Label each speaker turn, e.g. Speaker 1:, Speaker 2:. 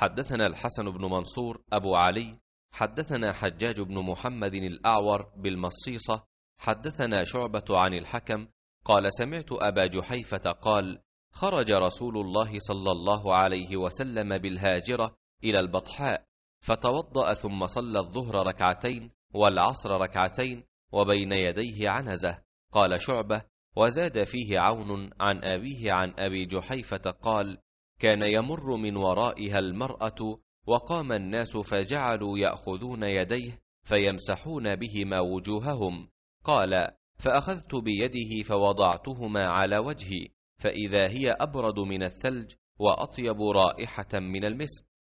Speaker 1: حدثنا الحسن بن منصور أبو علي حدثنا حجاج بن محمد الأعور بالمصيصة حدثنا شعبة عن الحكم قال سمعت أبا جحيفة قال خرج رسول الله صلى الله عليه وسلم بالهاجرة إلى البطحاء فتوضأ ثم صلى الظهر ركعتين والعصر ركعتين وبين يديه عنزة قال شعبة وزاد فيه عون عن أبيه عن أبي جحيفة قال كان يمر من ورائها المرأة وقام الناس فجعلوا يأخذون يديه فيمسحون بهما وجوههم قال فأخذت بيده فوضعتهما على وجهي فإذا هي أبرد من الثلج وأطيب رائحة من المسك